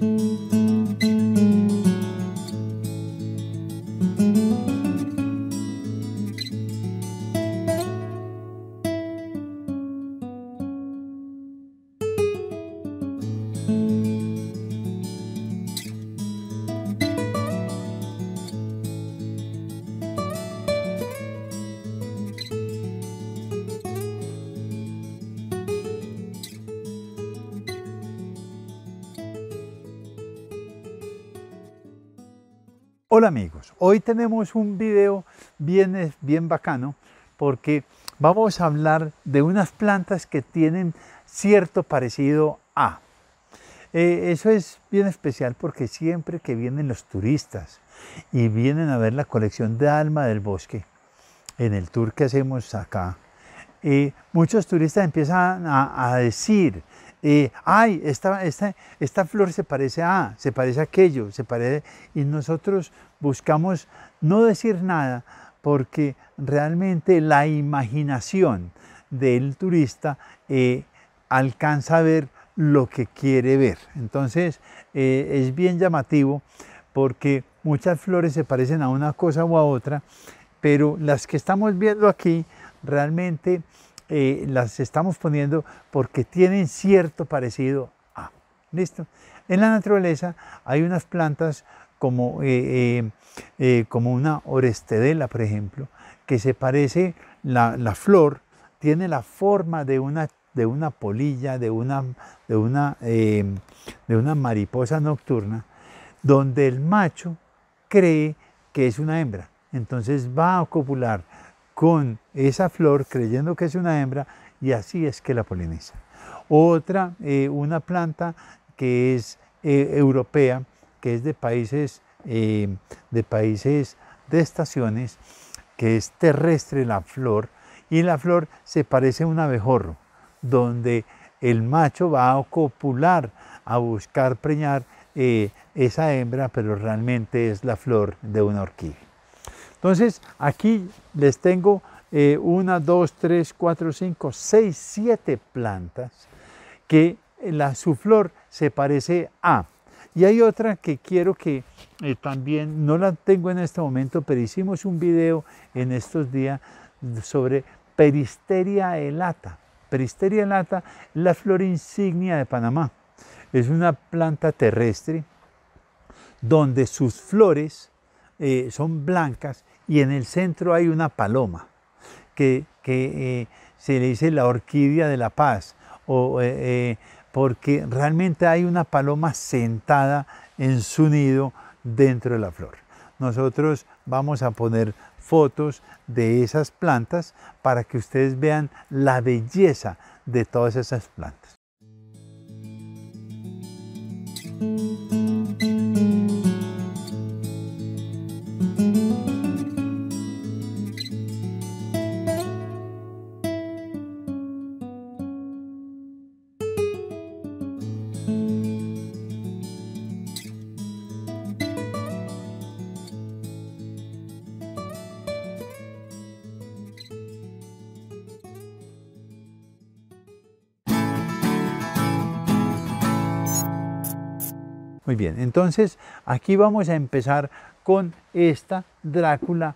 Thank you. Hola amigos, hoy tenemos un video bien, bien bacano porque vamos a hablar de unas plantas que tienen cierto parecido a. Eh, eso es bien especial porque siempre que vienen los turistas y vienen a ver la colección de Alma del Bosque en el tour que hacemos acá, eh, muchos turistas empiezan a decir, ay, esta, flor se parece a, se parece a aquello, se parece... Y nosotros buscamos no decir nada porque realmente la imaginación del turista eh, alcanza a ver lo que quiere ver. Entonces eh, es bien llamativo porque muchas flores se parecen a una cosa o a otra, pero las que estamos viendo aquí realmente eh, las estamos poniendo porque tienen cierto parecido a. ¿Listo? En la naturaleza hay unas plantas como, eh, eh, como una orestedela, por ejemplo, que se parece, la, la flor tiene la forma de una, polilla, de una, de una mariposa nocturna, donde el macho cree que es una hembra. Entonces va a copular con esa flor creyendo que es una hembra y así es que la poliniza. Otra, eh, una planta que es eh, europea, que es de países, eh, de países de estaciones, que es terrestre la flor, y la flor se parece a un abejorro, donde el macho va a copular, a buscar preñar esa hembra, pero realmente es la flor de una orquídea. Entonces, aquí les tengo eh, una, dos, tres, cuatro, cinco, seis, siete plantas que eh, la, su flor se parece a. Y hay otra que quiero que eh, también, no la tengo en este momento, pero hicimos un video en estos días sobre Peristeria elata. Peristeria elata la flor insignia de Panamá. Es una planta terrestre donde sus flores son blancas y en el centro hay una paloma que, eh, se le dice la orquídea de la paz, eh, eh, porque realmente hay una paloma sentada en su nido dentro de la flor. Nosotros vamos a poner fotos de esas plantas para que ustedes vean la belleza de todas esas plantas. Muy bien, entonces aquí vamos a empezar con esta Drácula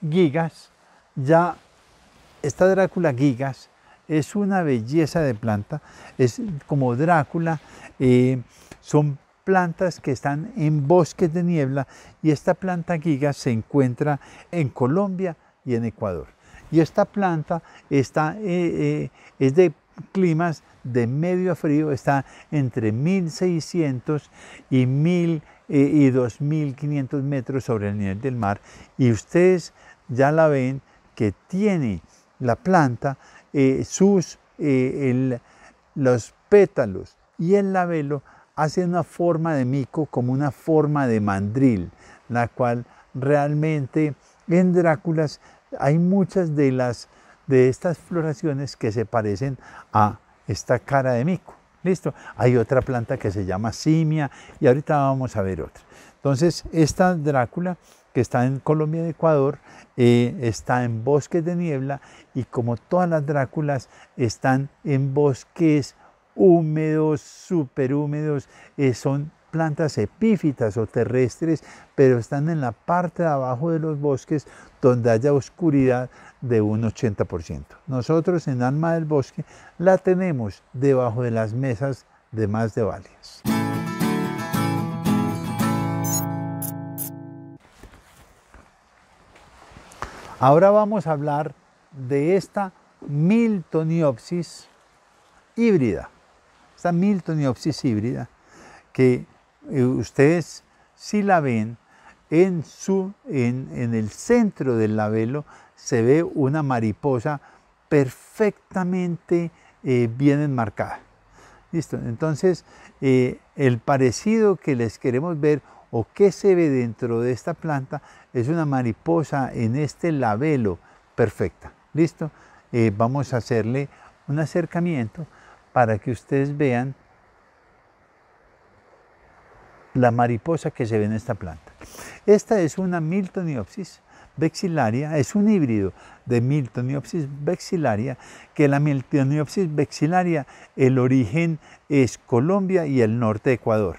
Gigas. Ya esta Drácula Gigas es una belleza de planta, es como Drácula, eh, son plantas que están en bosques de niebla y esta planta Gigas se encuentra en Colombia y en Ecuador. Y esta planta está, eh, eh, es de climas de medio frío está entre 1600 y 1000 eh, y 2500 metros sobre el nivel del mar y ustedes ya la ven que tiene la planta eh, sus eh, los pétalos y el labelo hace una forma de mico como una forma de mandril la cual realmente en Dráculas hay muchas de las de estas floraciones que se parecen a esta cara de mico. ¿Listo? Hay otra planta que se llama simia y ahorita vamos a ver otra. Entonces, esta Drácula que está en Colombia y Ecuador, eh, está en bosques de niebla y como todas las Dráculas están en bosques húmedos, súper húmedos, eh, son plantas epífitas o terrestres, pero están en la parte de abajo de los bosques donde haya oscuridad de un 80%. Nosotros en Alma del Bosque la tenemos debajo de las mesas de más de valias. Ahora vamos a hablar de esta Miltoniopsis híbrida, esta Miltoniopsis híbrida que ustedes si la ven, en, su, en, el centro del labelo se ve una mariposa perfectamente eh, bien enmarcada. ¿Listo? Entonces, eh, el parecido que les queremos ver o que se ve dentro de esta planta es una mariposa en este labelo perfecta. ¿Listo? Eh, vamos a hacerle un acercamiento para que ustedes vean la mariposa que se ve en esta planta. Esta es una Miltoniopsis vexilaria, es un híbrido de Miltoniopsis vexilaria, que la Miltoniopsis vexilaria, el origen es Colombia y el norte de Ecuador.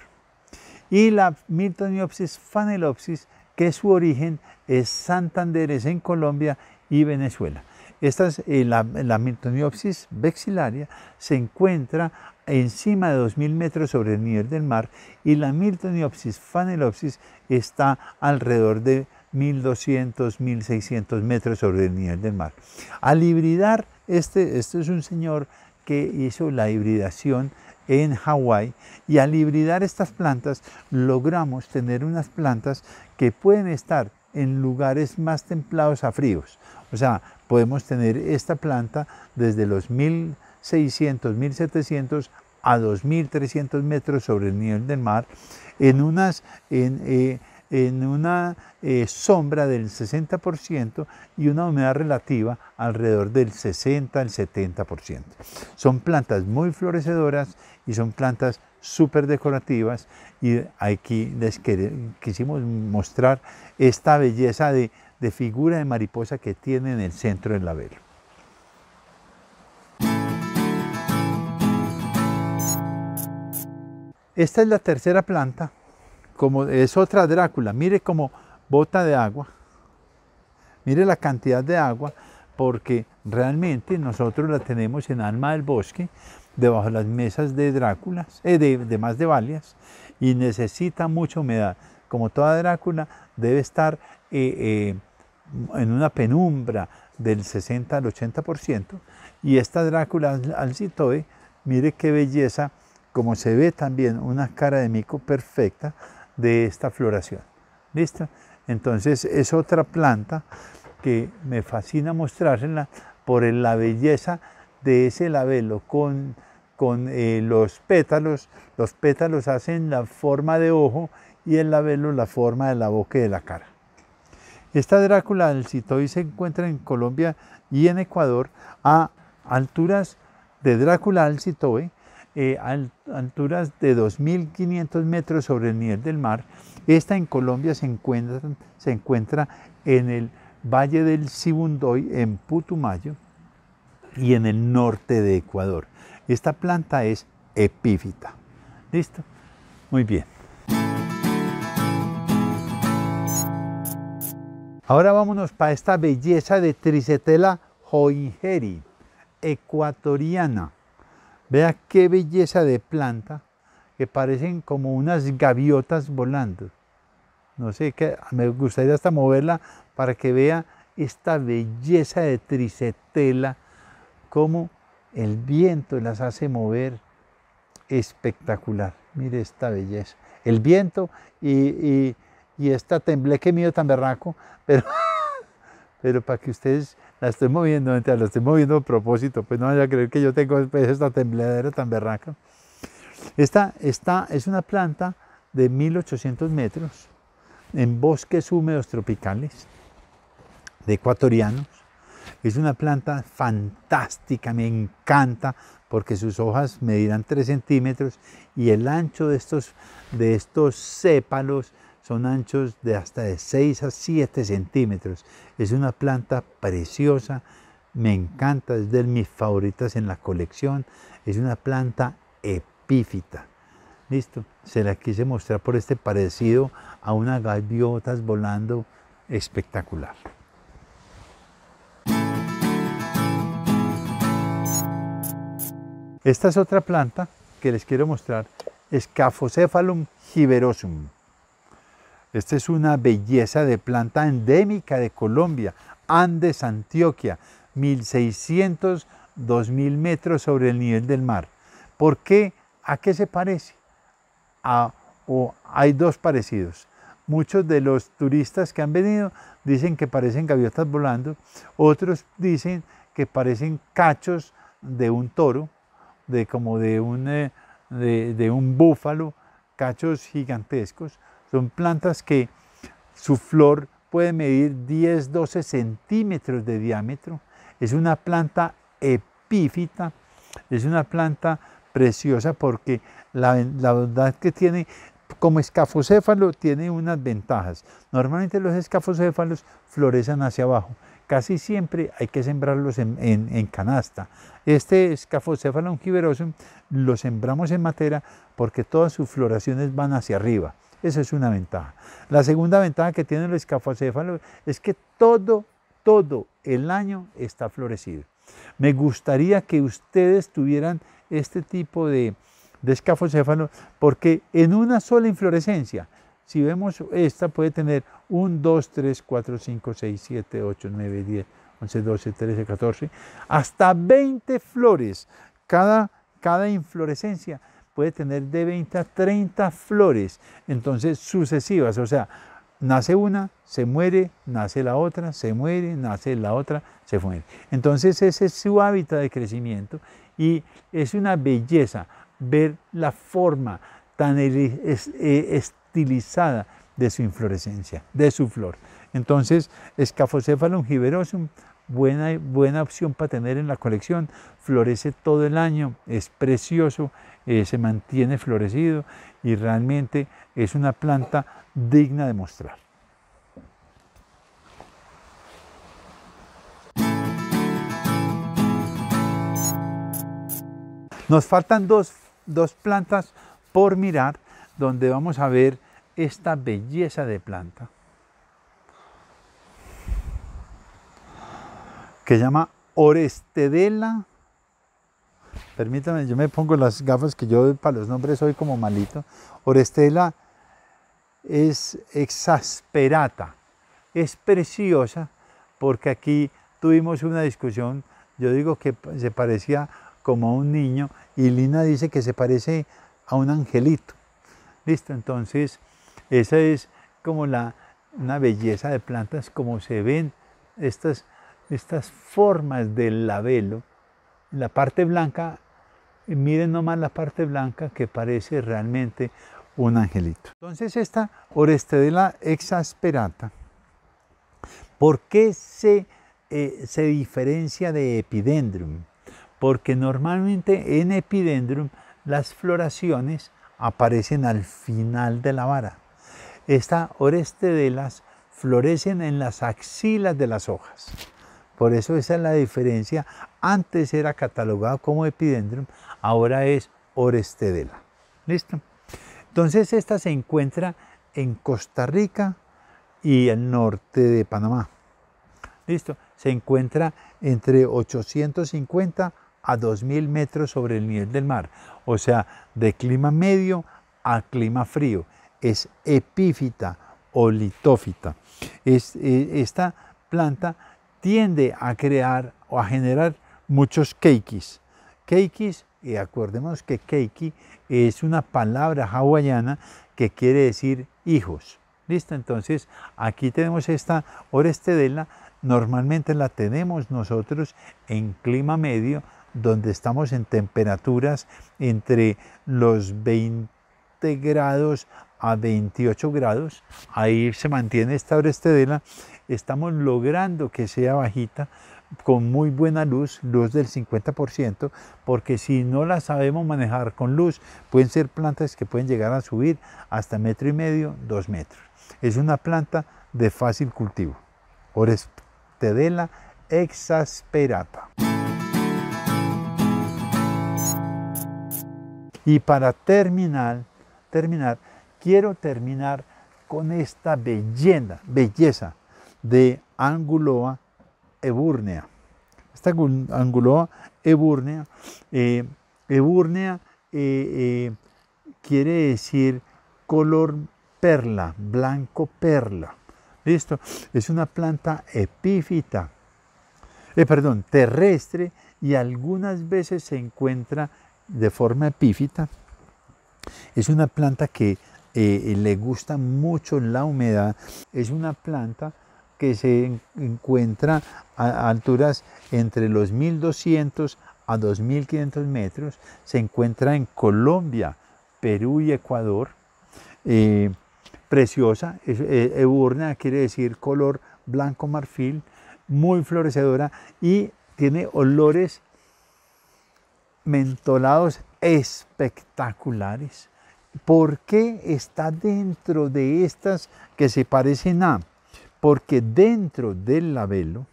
Y la Miltoniopsis fanelopsis, que su origen es Santanderes en Colombia y Venezuela. Eh, la, Miltoniopsis vexilaria se encuentra encima de 2.000 metros sobre el nivel del mar y la Miltoniopsis fanelopsis está alrededor de 1.200, 1.600 metros sobre el nivel del mar. Al hibridar, este, este es un señor que hizo la hibridación en Hawái y al hibridar estas plantas logramos tener unas plantas que pueden estar en lugares más templados a fríos o sea, podemos tener esta planta desde los 1600, 1700 a 2300 metros sobre el nivel del mar, en, unas, en, eh, una eh, sombra del 60% y una humedad relativa alrededor del 60 al 70%. Son plantas muy florecedoras y son plantas súper decorativas y aquí les quisimos mostrar esta belleza de de figura de mariposa que tiene en el centro del labelo. Esta es la tercera planta, como es otra Drácula, mire como bota de agua, mire la cantidad de agua, porque realmente nosotros la tenemos en alma del bosque, debajo de las mesas de Dráculas, eh, de, más de valias, y necesita mucha humedad. Como toda Drácula, debe estar eh, eh, en una penumbra del 60 al 80%, y esta Drácula alcitoe, mire qué belleza, como se ve también una cara de mico perfecta de esta floración. ¿Listo? Entonces es otra planta que me fascina mostrársela por la belleza de ese labelo con, con eh, los pétalos. Los pétalos hacen la forma de ojo y el labelo la forma de la boca y de la cara. Esta Drácula del Citoy se encuentra en Colombia y en Ecuador a alturas de Drácula del Citoy, eh, a alturas de 2.500 metros sobre el nivel del mar. Esta en Colombia se encuentra, se encuentra en el Valle del Sibundoy, en Putumayo, y en el norte de Ecuador. Esta planta es epífita. ¿Listo? Muy bien. Ahora vámonos para esta belleza de Trisetela joingeri, ecuatoriana. Vea qué belleza de planta, que parecen como unas gaviotas volando. No sé, qué, me gustaría hasta moverla para que vea esta belleza de Tricetela, cómo el viento las hace mover espectacular. Mire esta belleza. El viento y, y esta tembleque mío tan berraco, pero, pero para que ustedes la estén moviendo, la estén moviendo a propósito, pues no vayan a creer que yo tengo pues, esta tembladera tan berraca. Esta, esta es una planta de 1800 metros en bosques húmedos tropicales de ecuatorianos. Es una planta fantástica, me encanta porque sus hojas medirán 3 centímetros y el ancho de estos, de estos sépalos son anchos de hasta de 6 a 7 centímetros. Es una planta preciosa, me encanta, es de mis favoritas en la colección. Es una planta epífita. Listo, se la quise mostrar por este parecido a unas gaviotas volando espectacular. Esta es otra planta que les quiero mostrar, Scaphocephalum giberosum. Esta es una belleza de planta endémica de Colombia, Andes, Antioquia, 1600, 2000 metros sobre el nivel del mar. ¿Por qué? ¿A qué se parece? hay dos parecidos. Muchos de los turistas que han venido dicen que parecen gaviotas volando, otros dicen que parecen cachos de un toro, de como de un eh, búfalo, cachos gigantescos, son plantas que su flor puede medir 10, 12 centímetros de diámetro. Es una planta epífita, es una planta preciosa porque la, verdad que tiene, como escafocéfalo, tiene unas ventajas. Normalmente los escafocéfalos florecen hacia abajo. Casi siempre hay que sembrarlos en, canasta. Este escafocéfalo ungiverosum lo sembramos en matera porque todas sus floraciones van hacia arriba. Esa es una ventaja. La segunda ventaja que tiene el escafocéfalo es que todo, todo el año está florecido. Me gustaría que ustedes tuvieran este tipo de, de escafocéfalo porque en una sola inflorescencia, si vemos esta, puede tener 1, 2, 3, 4, 5, 6, 7, 8, 9, 10, 11, 12, 13, 14, hasta 20 flores cada, cada inflorescencia puede tener de 20 a 30 flores, entonces sucesivas, o sea, nace una, se muere, nace la otra, se muere, nace la otra, se muere. Entonces ese es su hábitat de crecimiento y es una belleza ver la forma tan e, e, estilizada de su inflorescencia, de su flor. Entonces, Scaphocephalum giberosum, buena, buena opción para tener en la colección, florece todo el año, es precioso, eh, se mantiene florecido y realmente es una planta digna de mostrar. Nos faltan dos plantas por mirar donde vamos a ver esta belleza de planta. que llama Orestedela. Permítame, yo me pongo las gafas que yo para los nombres soy como malito. Orestela es exasperata, es preciosa porque aquí tuvimos una discusión, yo digo que se parecía como a un niño y Lina dice que se parece a un angelito. Listo, entonces esa es como la, una belleza de plantas como se ven estas estas formas del labelo. La parte blanca, eh, miren nomás la parte blanca que parece realmente un angelito. Entonces esta Orestedela exasperata, ¿por qué se, eh, se diferencia de Epidendrum? Porque normalmente en Epidendrum las floraciones aparecen al final de la vara. Esta Orestedelas florecen en las axilas de las hojas. Por eso esa es la diferencia. Antes era catalogado como epidendrum, ahora es Orestedela. ¿Listo? Entonces esta se encuentra en Costa Rica y el norte de Panamá. ¿Listo? Se encuentra entre 850 a 2000 metros sobre el nivel del mar, o sea, de clima medio a clima frío. Es epífita o litófita. Es, eh, esta planta tiende a crear o a generar muchos keikis. Keikis, y acordémonos que keiki es una palabra hawaiana que quiere decir hijos. ¿Listo? Entonces, aquí tenemos esta orestedela. Normalmente la tenemos nosotros en clima medio, donde estamos en temperaturas entre los 20 grados a 28 grados, ahí se mantiene esta orestedela, estamos logrando que sea bajita con muy buena luz, luz del 50%, porque si no la sabemos manejar con luz, pueden ser plantas que pueden llegar a subir hasta metro y medio, dos metros. Es una planta de fácil cultivo. Orestedela exasperata. Y para terminar, terminar, quiero terminar con esta belleza, belleza de Anguloa eburnea. Esta Anguloa eburnea, eh, eburnea eh, eh, quiere decir color perla, blanco perla. ¿Listo? Es una planta epífita, perdón, terrestre y algunas veces se encuentra de forma epífita. Es una planta que eh, eh, le gusta mucho la humedad. Es una planta que se encuentra a alturas entre los 1200 a 2500 metros. Se encuentra en Colombia, Perú y Ecuador. Eh, preciosa, eburna e, e quiere decir color blanco marfil, muy florecedora y tiene olores mentolados espectaculares. ¿Por qué está dentro de estas que se parecen a? Porque dentro del labelo,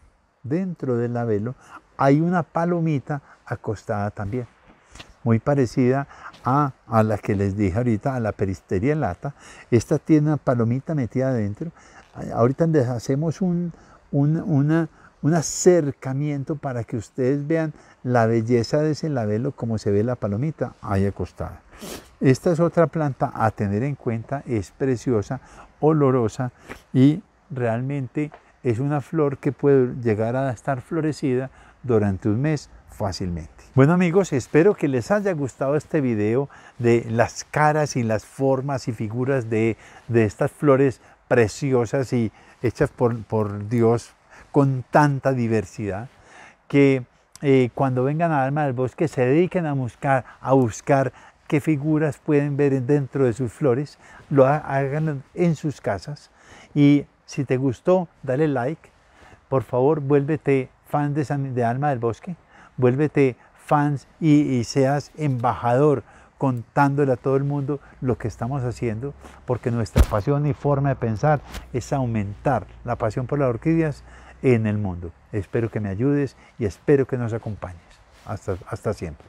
dentro del labelo, hay una palomita acostada también, muy parecida a, la que les dije ahorita, a la peristeria lata. Esta tiene una palomita metida adentro. Ahorita les hacemos un, un acercamiento para que ustedes vean la belleza de ese labelo, como se ve la palomita ahí acostada. Esta es otra planta a tener en cuenta, es preciosa, olorosa y realmente es una flor que puede llegar a estar florecida durante un mes fácilmente. Bueno amigos, espero que les haya gustado este video de las caras y las formas y figuras de, estas flores preciosas y hechas por, Dios con tanta diversidad que eh, cuando vengan a alma del bosque se dediquen a buscar, a buscar qué figuras pueden ver dentro de sus flores, lo hagan en sus casas y si te gustó, dale like, por favor vuélvete fan de, Alma del Bosque, vuélvete fans y, seas embajador contándole a todo el mundo lo que estamos haciendo, porque nuestra pasión y forma de pensar es aumentar la pasión por las orquídeas en el mundo. Espero que me ayudes y espero que nos acompañes. Hasta, hasta siempre.